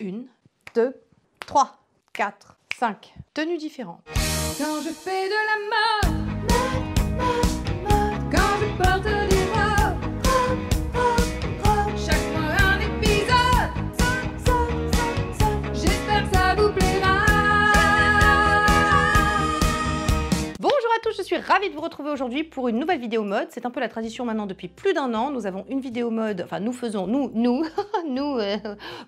Une, deux, trois, quatre, cinq. Tenues différentes. Quand je fais de la mode, Je suis ravie de vous retrouver aujourd'hui pour une nouvelle vidéo mode. C'est un peu la tradition maintenant depuis plus d'un an. Nous avons une vidéo mode, enfin nous faisons, nous, nous, nous, euh,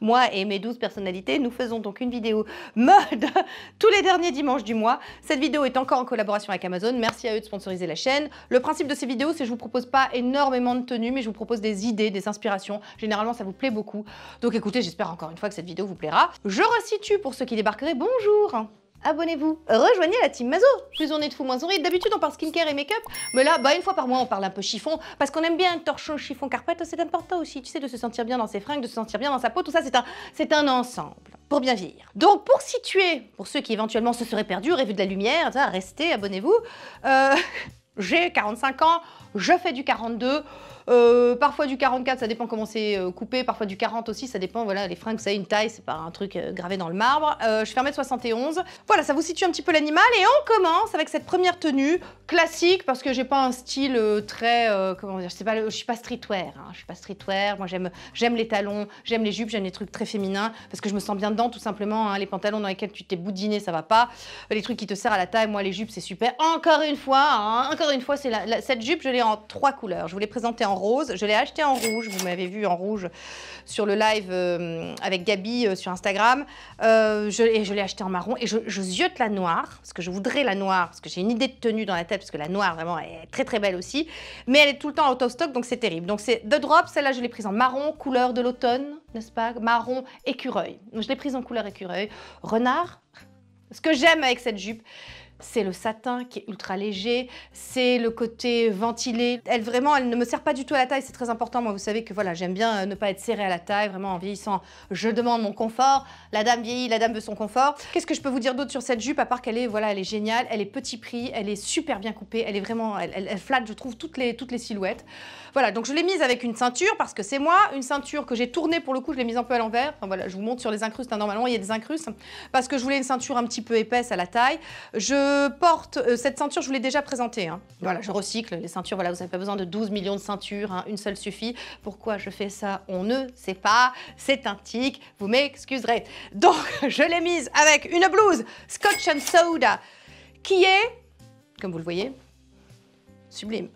moi et mes douze personnalités, nous faisons donc une vidéo mode tous les derniers dimanches du mois. Cette vidéo est encore en collaboration avec Amazon. Merci à eux de sponsoriser la chaîne. Le principe de ces vidéos, c'est que je vous propose pas énormément de tenues, mais je vous propose des idées, des inspirations. Généralement, ça vous plaît beaucoup. Donc écoutez, j'espère encore une fois que cette vidéo vous plaira. Je resitue pour ceux qui débarqueraient. Bonjour abonnez-vous. Rejoignez la team Mazo. Plus on est de fou, moins on rit. D'habitude, on parle skincare et make-up, mais là, bah, une fois par mois, on parle un peu chiffon, parce qu'on aime bien un torchon, chiffon, carpette, c'est important aussi, tu sais, de se sentir bien dans ses fringues, de se sentir bien dans sa peau, tout ça, c'est un, c'est un ensemble pour bien vivre. Donc, pour situer, pour ceux qui éventuellement se seraient perdus, vu de la lumière, restez, abonnez-vous. Euh, j'ai 45 ans, je fais du 42. Euh, parfois du 44, ça dépend comment c'est euh, coupé. Parfois du 40 aussi, ça dépend. Voilà, les fringues, ça a une taille, c'est pas un truc euh, gravé dans le marbre. je fais 1m71. Voilà, ça vous situe un petit peu l'animal. Et on commence avec cette première tenue classique parce que j'ai pas un style très. comment dire Je sais je suis pas streetwear. Hein. je suis pas streetwear. Moi, j'aime, les talons, j'aime les jupes, j'aime les trucs très féminins parce que je me sens bien dedans, tout simplement. Hein. les pantalons dans lesquels tu t'es boudiné, ça va pas. Les trucs qui te serrent à la taille, moi, les jupes, c'est super. Encore une fois, hein, encore une fois, cette jupe, je l'ai en trois couleurs. Je vous l'ai présentée en rose. Je l'ai acheté en rouge. Vous m'avez vu en rouge sur le live euh, avec Gabi euh, sur Instagram. Euh, je, je l'ai acheté en marron. Et je, je ziote la noire, parce que je voudrais la noire, parce que j'ai une idée de tenue dans la tête, parce que la noire, vraiment, est très très belle aussi. Mais elle est tout le temps out of stock, donc c'est terrible. Donc c'est The Drop. Celle-là, je l'ai prise en marron, couleur de l'automne, n'est-ce pas Marron, écureuil. Donc je l'ai prise en couleur écureuil. Renard. Ce que j'aime avec cette jupe, c'est le satin qui est ultra léger, c'est le côté ventilé. Elle vraiment, elle ne me sert pas du tout à la taille, c'est très important. Moi, vous savez que voilà, j'aime bien euh, ne pas être serrée à la taille, vraiment en vieillissant, je demande mon confort. La dame vieillit, la dame veut son confort. Qu'est-ce que je peux vous dire d'autre sur cette jupe à part qu'elle est voilà, elle est géniale, elle est petit prix, elle est super bien coupée, elle est vraiment, elle, flatte, je trouve toutes les toutes les silhouettes. Voilà, donc je l'ai mise avec une ceinture parce que c'est moi, une ceinture que j'ai tournée pour le coup, je l'ai mise un peu à l'envers. voilà, je vous montre sur les incrustes. Hein, normalement, il y a des incrustes parce que je voulais une ceinture un petit peu épaisse à la taille. Je porte euh, cette ceinture, je vous l'ai déjà présentée. Hein. Voilà, je recycle les ceintures, voilà, vous n'avez pas besoin de 12 millions de ceintures, hein. une seule suffit. Pourquoi je fais ça On ne sait pas, c'est un tic, vous m'excuserez. Donc, je l'ai mise avec une blouse Scotch and Soda qui est, comme vous le voyez, sublime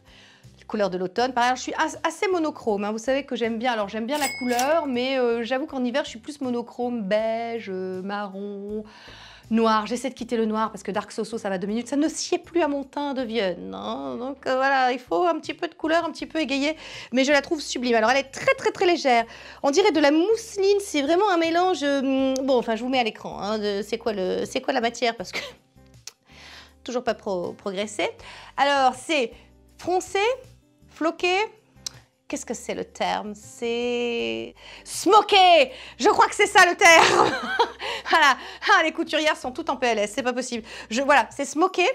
couleur de l'automne. Par ailleurs, je suis assez monochrome. Hein. Vous savez que j'aime bien. Alors, j'aime bien la couleur, mais euh, j'avoue qu'en hiver, je suis plus monochrome, beige, euh, marron, noir. J'essaie de quitter le noir parce que Dark Soso, ça va deux minutes. Ça ne sied plus à mon teint de Vienne. Hein. Donc euh, voilà, il faut un petit peu de couleur, un petit peu égayée. Mais je la trouve sublime. Alors elle est très très très légère. On dirait de la mousseline. C'est vraiment un mélange. Hum, bon, enfin, je vous mets à l'écran. Hein, c'est quoi le, quoi la matière Parce que toujours pas progressé. Alors c'est froncé, floqué, Qu'est-ce que c'est le terme C'est... Smokey! Je crois que c'est ça le terme Voilà ah, Les couturières sont toutes en PLS, c'est pas possible. Je, voilà, c'est smoker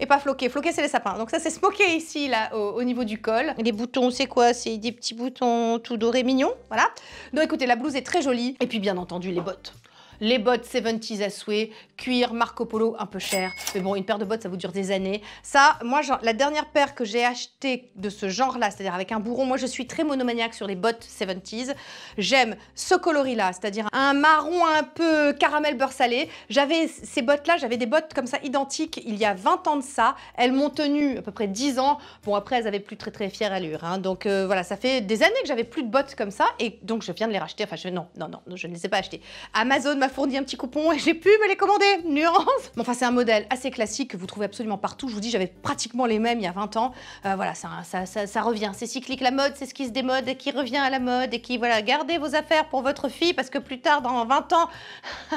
et pas floqué. Floqué, c'est les sapins. Donc ça, c'est smoké ici, là, au, au, niveau du col. Les boutons, c'est quoi C'est des petits boutons tout dorés, mignons, voilà. Donc écoutez, la blouse est très jolie. Et puis, bien entendu, les bottes les bottes 70s souhait, cuir, Marco Polo, un peu cher. Mais bon, une paire de bottes, ça vous dure des années. Ça, moi, la dernière paire que j'ai achetée de ce genre-là, c'est-à-dire avec un bourron, moi, je suis très monomaniaque sur les bottes 70s. J'aime ce coloris-là, c'est-à-dire un marron un peu caramel beurre salé. J'avais ces bottes-là, j'avais des bottes comme ça identiques il y a 20 ans de ça. Elles m'ont tenu à peu près 10 ans. Bon, après, elles n'avaient plus très très fière allure. Hein. Donc euh, voilà, ça fait des années que j'avais plus de bottes comme ça. Et donc, je viens de les racheter. Enfin, non, non, non, je ne les ai pas achetées. Amazon fourni un petit coupon et j'ai pu me les commander. Nuance. Bon enfin, c'est un modèle assez classique que vous trouvez absolument partout. Je vous dis, j'avais pratiquement les mêmes il y a 20 ans. Euh, voilà, ça, ça, ça, ça revient. C'est cyclique, la mode, c'est ce qui se démode et qui revient à la mode et qui, voilà, gardez vos affaires pour votre fille parce que plus tard, dans 20 ans,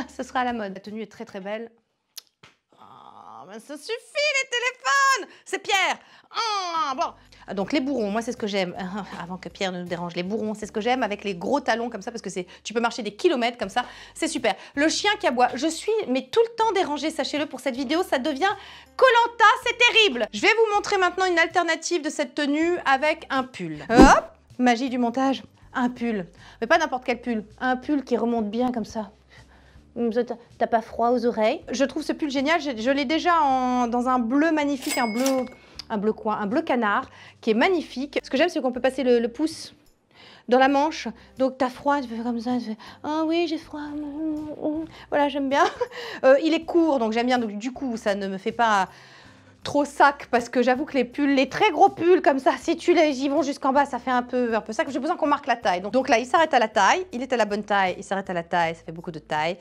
ce sera à la mode. La tenue est très très belle. Hein, ça suffit les téléphones C'est Pierre hum, bon. Euh, donc les bourrons, moi c'est ce que j'aime. Avant que Pierre ne nous dérange, les bourrons, c'est ce que j'aime avec les gros talons comme ça parce que c'est, tu peux marcher des kilomètres comme ça, c'est super. Le chien qui aboie, je suis mais tout le temps dérangée, sachez-le pour cette vidéo, ça devient Colanta, c'est terrible. Je vais vous montrer maintenant une alternative de cette tenue avec un pull. Hop, magie du montage, un pull, mais pas n'importe quel pull, un pull qui remonte bien comme ça. Mm, t'as pas froid aux oreilles Je trouve ce pull génial. Je, l'ai déjà dans un bleu magnifique, un bleu, un bleu coin, un bleu canard, qui est magnifique. Ce que j'aime, c'est qu'on peut passer le, pouce dans la manche. Donc t'as froid, tu fais comme ça, tu fais ah oui j'ai froid, mm, mm, voilà j'aime bien. Euh, il est court donc j'aime bien donc du coup ça ne me fait pas trop sac parce que j'avoue que les pulls, les très gros pulls comme ça, si tu les y vont jusqu'en bas, ça fait un peu un peu sac. J'ai besoin qu'on marque la taille. Donc, là, il s'arrête à la taille, il est à la bonne taille, il s'arrête à la taille, ça fait beaucoup de taille.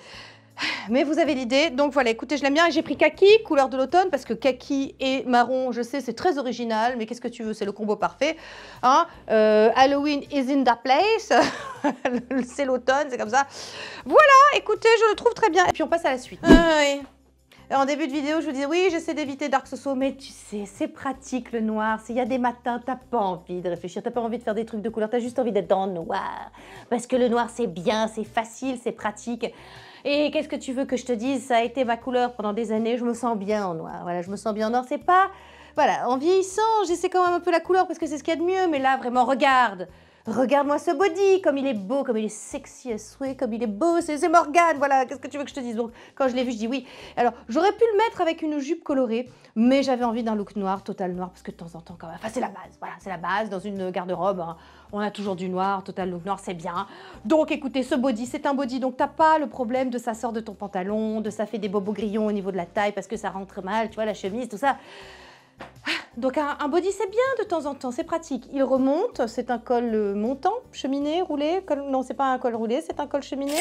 Mais vous avez l'idée. Donc voilà, écoutez, je l'aime bien. Et J'ai pris kaki, couleur de l'automne, parce que kaki et marron, je sais, c'est très original, mais qu'est-ce que tu veux, c'est le combo parfait. Hein. Euh, Halloween is in the place. c'est l'automne, c'est comme ça. Voilà, écoutez, je le trouve très bien. Et puis on passe à la suite. Ah en début de vidéo, je vous disais, oui, j'essaie d'éviter Dark Soso, mais tu sais, c'est pratique le noir. S'il y a des matins, t'as pas envie de réfléchir, t'as pas envie de faire des trucs de couleur, t'as juste envie d'être dans le noir. Parce que le noir, c'est bien, c'est facile, c'est pratique. Et qu'est-ce que tu veux que je te dise Ça a été ma couleur pendant des années, je me sens bien en noir. Voilà, je me sens bien en noir, c'est pas... Voilà, en vieillissant, j'essaie quand même un peu la couleur parce que c'est ce qu'il y a de mieux, mais là, vraiment, regarde Regarde-moi ce body, comme il est beau, comme il est sexy à souhait, comme il est beau, c'est Morgane, voilà, qu'est-ce que tu veux que je te dise Donc, quand je l'ai vu, je dis oui. Alors, j'aurais pu le mettre avec une jupe colorée, mais j'avais envie d'un look noir, total noir, parce que de temps en temps, quand enfin, c'est la base, voilà, c'est la base, dans une garde-robe, hein. on a toujours du noir, total look noir, c'est bien. Donc, écoutez, ce body, c'est un body, donc t'as pas le problème de ça sort de ton pantalon, de ça fait des bobos grillons au niveau de la taille, parce que ça rentre mal, tu vois, la chemise, tout ça. Ah, donc un, body c'est bien de temps en temps, c'est pratique. Il remonte, c'est un col euh, montant, cheminé, roulé. non, c'est pas un col roulé, c'est un col cheminé,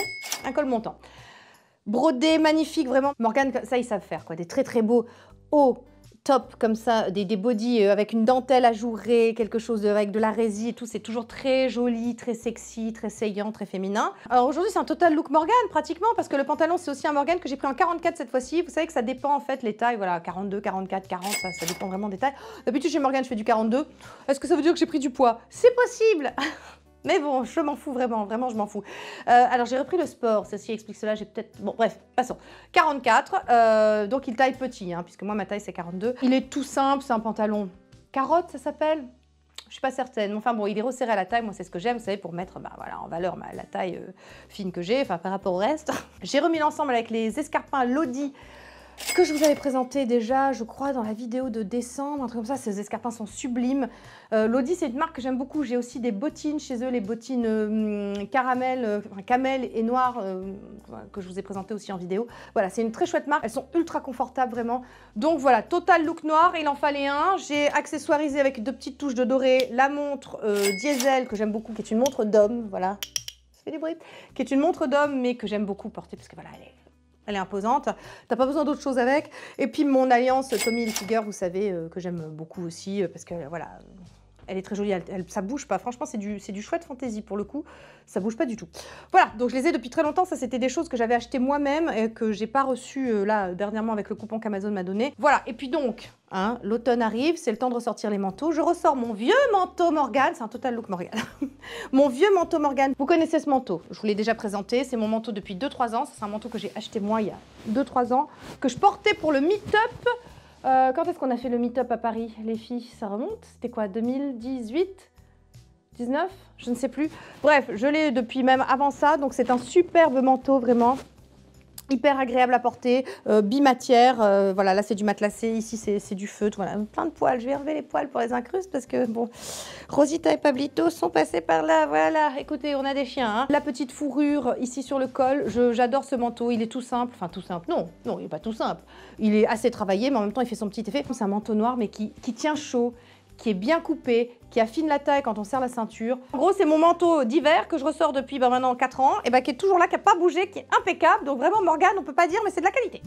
un col montant. Brodé, magnifique, vraiment. Morgane, ça ils savent faire quoi, des très très beaux hauts top comme ça, des, des euh, avec une dentelle ajourée, quelque chose avec de la résine et tout. C'est toujours très joli, très sexy, très saillant, très féminin. Alors aujourd'hui, c'est un total look Morgan pratiquement parce que le pantalon, c'est aussi un Morgan que j'ai pris en 44 cette fois-ci. Vous savez que ça dépend en fait les tailles. Voilà, 42, 44, 40, ça, ça dépend vraiment des tailles. D'habitude, chez Morgan, je fais du 42. Est-ce que ça veut dire que j'ai pris du poids C'est possible Mais bon, je m'en fous vraiment, vraiment, je m'en fous. Euh, alors, j'ai repris le sport, ceci explique cela, j'ai peut-être... Bon, bref, passons. 44, euh, donc il taille petit, hein, puisque moi, ma taille, c'est 42. Il est tout simple, c'est un pantalon carotte, ça s'appelle je suis pas certaine. Enfin bon, il est resserré à la taille. Moi, c'est ce que j'aime, vous savez, pour mettre bah, voilà, en valeur la taille euh, fine que j'ai, enfin par rapport au reste. j'ai remis l'ensemble avec les escarpins Lodi que je vous avais présenté déjà, je crois, dans la vidéo de décembre, un truc comme ça. Ces escarpins sont sublimes. Euh, L'Audi, c'est une marque que j'aime beaucoup. J'ai aussi des bottines chez eux, les bottines euh, caramel, euh, camel et noir, que je vous ai présenté aussi en vidéo. Voilà, c'est une très chouette marque. Elles sont ultra confortables, vraiment. Donc voilà, total look noir, il en fallait un. J'ai accessoirisé avec deux petites touches de doré la montre diesel, que j'aime beaucoup, qui est une montre d'homme, voilà. Ça fait des bruits. Qui est une montre d'homme, mais que j'aime beaucoup porter, parce que voilà, elle est elle est imposante. T'as pas besoin d'autre chose avec. Et puis mon alliance Tommy Hilfiger, vous savez euh, que j'aime beaucoup aussi euh, parce que voilà, elle est très jolie, elle, ça bouge pas. Franchement, c'est du, du chouette fantaisie pour le coup. Ça bouge pas du tout. Voilà, donc je les ai depuis très longtemps. Ça, c'était des choses que j'avais achetées moi-même et que j'ai pas reçues euh, là dernièrement avec le coupon qu'Amazon m'a donné. Voilà, et puis donc, hein, L'automne arrive, c'est le temps de ressortir les manteaux. Je ressors mon vieux manteau Morgane, c'est un total look Morgane. mon vieux manteau Morgane, vous connaissez ce manteau, je vous l'ai déjà présenté, c'est mon manteau depuis 2-3 ans, c'est un manteau que j'ai acheté moi il y a 2-3 ans, que je portais pour le meet-up euh, quand est-ce qu'on a fait le meet-up à Paris, les filles Ça remonte C'était quoi 2018 19 Je ne sais plus. Bref, je l'ai depuis même avant ça, donc c'est un superbe manteau, vraiment hyper agréable à porter, euh, bimatière, euh, voilà, là c'est du matelassé, ici c'est du feutre, voilà, plein de poils, je vais enlever les poils pour les incrustes parce que, bon, Rosita et Pablito sont passés par là, voilà, écoutez, on a des chiens, hein. La petite fourrure ici sur le col, j'adore ce manteau, il est tout simple, enfin tout simple, non, non, il n'est pas tout simple, il est assez travaillé, mais en même temps il fait son petit effet, c'est un manteau noir mais qui, qui tient chaud, qui est bien coupé, qui affine la taille quand on serre la ceinture. En gros, c'est mon manteau d'hiver que je ressors depuis ben, maintenant 4 ans, et ben, qui est toujours là, qui n'a pas bougé, qui est impeccable. Donc vraiment, Morgane, on ne peut pas dire, mais c'est de la qualité.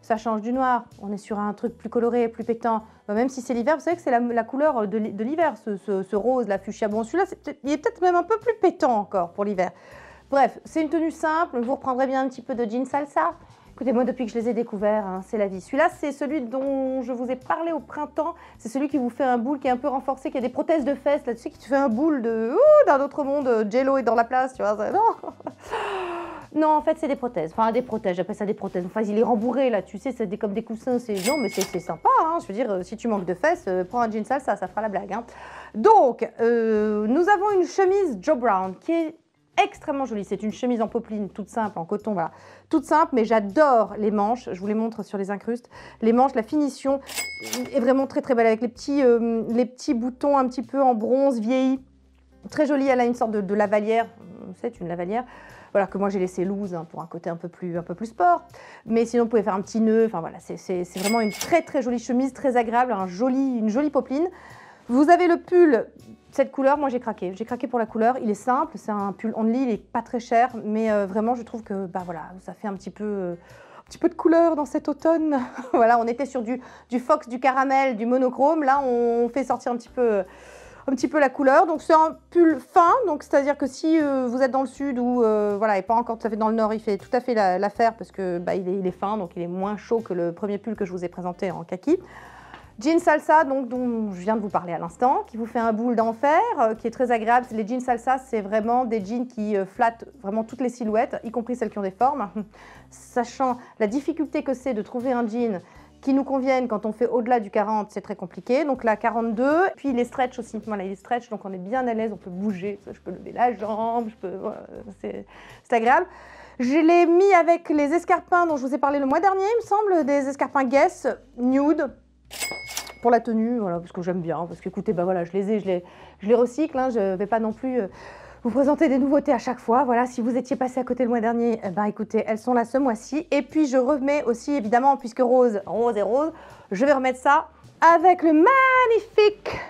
Ça change du noir, on est sur un truc plus coloré, plus pétant. Ben, même si c'est l'hiver, vous savez que c'est la, couleur de, l'hiver, ce, rose, la fuchsia. Bon, celui-là, il est peut-être même un peu plus pétant encore pour l'hiver. Bref, c'est une tenue simple, vous reprendrez bien un petit peu de jeans salsa, Écoutez, moi, depuis que je les ai découverts, hein, c'est la vie. Celui-là, c'est celui dont je vous ai parlé au printemps. C'est celui qui vous fait un boule qui est un peu renforcé, qui a des prothèses de fesses là-dessus, qui te fait un boule de d'un autre monde. Euh, Jello est dans la place, tu vois. Non. en fait, c'est des prothèses. Enfin, des prothèses. J'appelle ça des prothèses. Enfin, il est rembourré là. Tu sais, c'est comme des coussins. C'est non, mais c'est sympa. Hein. Je veux dire, euh, si tu manques de fesses, euh, prends un jean sale, ça, ça fera la blague. Hein. Donc, nous avons une chemise Joe Brown qui est extrêmement jolie. C'est une chemise en popeline, toute simple, en coton, voilà. Toute simple, mais j'adore les manches. Je vous les montre sur les incrustes. Les manches, la finition est vraiment très très belle avec les petits, euh, les petits boutons un petit peu en bronze vieilli. Très jolie, elle a une sorte de, de lavalière. C'est une lavalière. Voilà, que moi j'ai laissé loose hein, pour un côté un peu, plus, un peu plus sport. Mais sinon, vous pouvez faire un petit nœud. Enfin voilà, c'est vraiment une très très jolie chemise, très agréable, un joli, une jolie popeline. Vous avez le pull cette couleur, moi j'ai craqué. J'ai craqué pour la couleur. Il est simple, c'est un pull only, il n'est pas très cher, mais euh, vraiment je trouve que bah voilà, ça fait un petit peu, euh, petit peu de couleur dans cet automne. voilà, on était sur du, fox, du caramel, du monochrome. Là, on fait sortir un petit peu, euh, un petit peu la couleur. Donc c'est un pull fin, donc c'est-à-dire que si vous êtes dans le sud ou voilà, et pas encore tout à fait dans le nord, il fait tout à fait l'affaire parce que bah, est, il est fin, donc il est moins chaud que le premier pull que je vous ai présenté en kaki. Jean salsa, donc, dont je viens de vous parler à l'instant, qui vous fait un boule d'enfer, euh, qui est très agréable. Les jeans salsa, c'est vraiment des jeans qui euh, flattent vraiment toutes les silhouettes, y compris celles qui ont des formes. Sachant la difficulté que c'est de trouver un jean qui nous convienne quand on fait au-delà du 40, c'est très compliqué. Donc là, 42. Puis les stretch aussi. il les stretch, donc on est bien à l'aise, on peut bouger. Je peux lever la jambe, je peux... Euh, c'est agréable. Je l'ai mis avec les escarpins dont je vous ai parlé le mois dernier, il me semble, des escarpins Guess, nude pour la tenue, voilà, parce que j'aime bien, parce que écoutez, bah voilà, je les ai, je les, je les recycle, hein, je vais pas non plus euh, vous présenter des nouveautés à chaque fois. Voilà, si vous étiez passé à côté le mois dernier, bah écoutez, elles sont là ce mois-ci. Et puis je remets aussi, évidemment, puisque rose, rose et rose, je vais remettre ça avec le magnifique,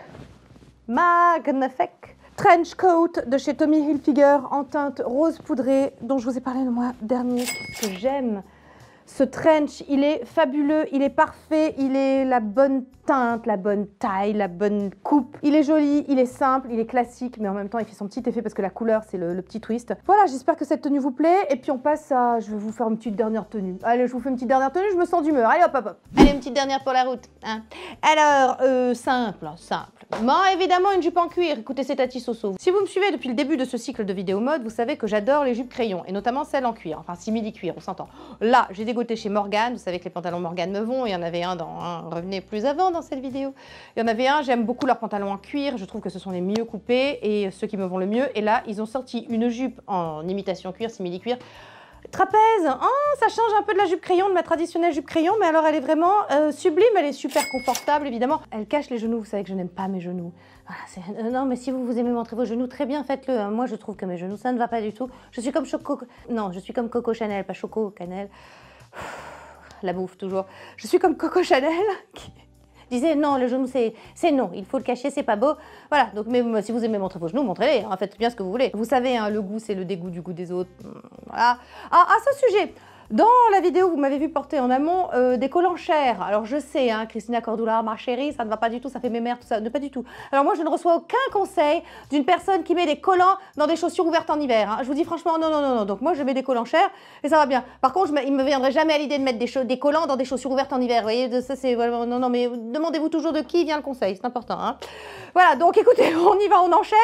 magnifique trench coat de chez Tommy Hilfiger en teinte rose poudrée dont je vous ai parlé le mois dernier, que j'aime. Ce trench, il est fabuleux, il est parfait, il est la bonne teinte, la bonne taille, la bonne coupe. Il est joli, il est simple, il est classique, mais en même temps, il fait son petit effet parce que la couleur, c'est le, petit twist. Voilà, j'espère que cette tenue vous plaît. Et puis, on passe à... Je vais vous faire une petite dernière tenue. Allez, je vous fais une petite dernière tenue, je me sens d'humeur. Allez, hop, hop, hop. Allez, une petite dernière pour la route. Hein. Alors, euh, simple, simple. Moi, évidemment, une jupe en cuir. Écoutez, c'est Tati Soso. Si vous me suivez depuis le début de ce cycle de vidéos mode, vous savez que j'adore les jupes crayon, et notamment celles en cuir, enfin simili-cuir, on s'entend. Là, j'ai dégoté chez Morgane, vous savez que les pantalons Morgane me vont, il y en avait un dans... un revenez plus avant dans cette vidéo. Il y en avait un, j'aime beaucoup leurs pantalons en cuir, je trouve que ce sont les mieux coupés, et ceux qui me vont le mieux. Et là, ils ont sorti une jupe en imitation cuir, simili-cuir, Trapèze, oh, ça change un peu de la jupe crayon, de ma traditionnelle jupe crayon, mais alors elle est vraiment euh, sublime, elle est super confortable évidemment. Elle cache les genoux, vous savez que je n'aime pas mes genoux. Euh, non, mais si vous, vous aimez montrer vos genoux, très bien, faites-le. Hein. Moi, je trouve que mes genoux, ça ne va pas du tout. Je suis comme Choco... Non, je suis comme Coco Chanel, pas Choco, Canel. La bouffe, toujours. Je suis comme Coco Chanel, disait non, le genou c'est non, il faut le cacher, c'est pas beau. Voilà, donc mais si vous aimez montrer vos genoux, montrez-les, hein, faites bien ce que vous voulez. Vous savez, hein, le goût c'est le dégoût du goût des autres. Hmm, voilà. Ah, à ce sujet, dans la vidéo, vous m'avez vu porter en amont euh, des collants chers. Alors je sais, hein, Christina Cordula, ma chérie, ça ne va pas du tout, ça fait mes mères, tout ça, ne pas du tout. Alors moi, je ne reçois aucun conseil d'une personne qui met des collants dans des chaussures ouvertes en hiver. Hein. Je vous dis franchement, non, non, non, non. Donc moi, je mets des collants chers et ça va bien. Par contre, il ne me viendrait jamais à l'idée de mettre des, collants dans des chaussures ouvertes en hiver. Vous voyez, ça c'est... non, non, mais demandez-vous toujours de qui vient le conseil, c'est important. Hein. Voilà, donc écoutez, on y va, on enchaîne.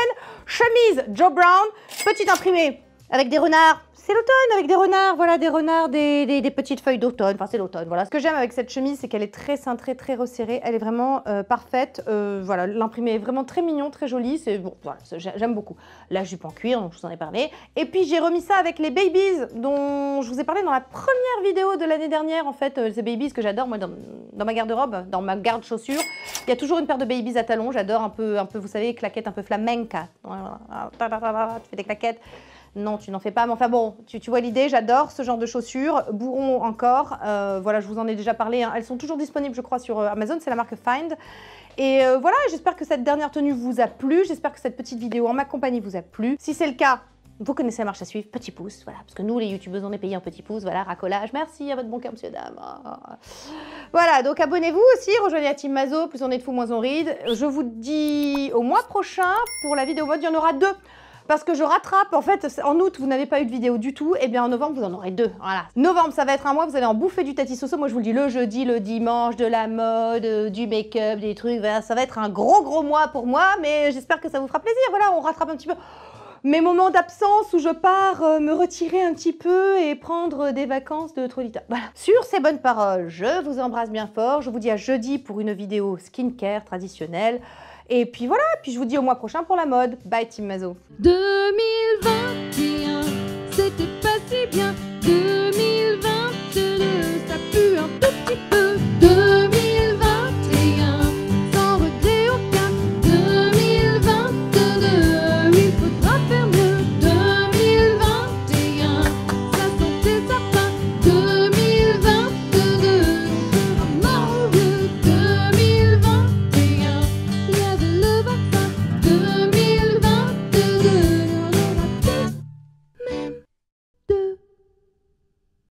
Chemise Joe Brown, petite imprimée avec des renards c'est l'automne avec des renards, voilà, des renards, des, petites feuilles d'automne, enfin c'est l'automne, voilà. Ce que j'aime avec cette chemise, c'est qu'elle est très cintrée, très resserrée, elle est vraiment euh, parfaite, euh, voilà, l'imprimé est vraiment très mignon, très joli, c'est bon, voilà, j'aime beaucoup. La jupe en cuir, donc je vous en ai parlé. Et puis j'ai remis ça avec les Babies, dont je vous ai parlé dans la première vidéo de l'année dernière, en fait, euh, ces Babies que j'adore, moi, dans, ma garde-robe, dans ma garde chaussure il y a toujours une paire de Babies à talons, j'adore un peu, un peu, vous savez, claquettes un peu flamenca, tu fais des claquettes, non, tu n'en fais pas. Mais enfin bon, tu, vois l'idée, j'adore ce genre de chaussures. Bourron encore. Euh, voilà, je vous en ai déjà parlé. Hein. Elles sont toujours disponibles, je crois, sur euh, Amazon. C'est la marque Find. Et euh, voilà, j'espère que cette dernière tenue vous a plu. J'espère que cette petite vidéo en ma compagnie vous a plu. Si c'est le cas, vous connaissez la marche à suivre, petit pouce, voilà, parce que nous, les youtubeuses, on est payés un petit pouce, voilà, racolage, merci à votre bon cœur, monsieur, dame. Voilà, donc abonnez-vous aussi, rejoignez la team Mazo, plus on est de fous, moins on ride. Je vous dis au mois prochain pour la vidéo mode, il y en aura deux parce que je rattrape. En fait, en août, vous n'avez pas eu de vidéo du tout. Et eh bien en novembre, vous en aurez deux. Voilà. Novembre, ça va être un mois, vous allez en bouffer du tatisoso, Moi, je vous le dis, le jeudi, le dimanche, de la mode, euh, du make-up, des trucs. Ça va être un gros, gros mois pour moi, mais j'espère que ça vous fera plaisir. Voilà, on rattrape un petit peu mes moments d'absence où je pars euh, me retirer un petit peu et prendre des vacances de Trolita. Voilà. Sur ces bonnes paroles, je vous embrasse bien fort. Je vous dis à jeudi pour une vidéo skincare traditionnelle. Et puis voilà, puis je vous dis au mois prochain pour la mode. Bye Team Mazo. 2021, c'était pas si bien.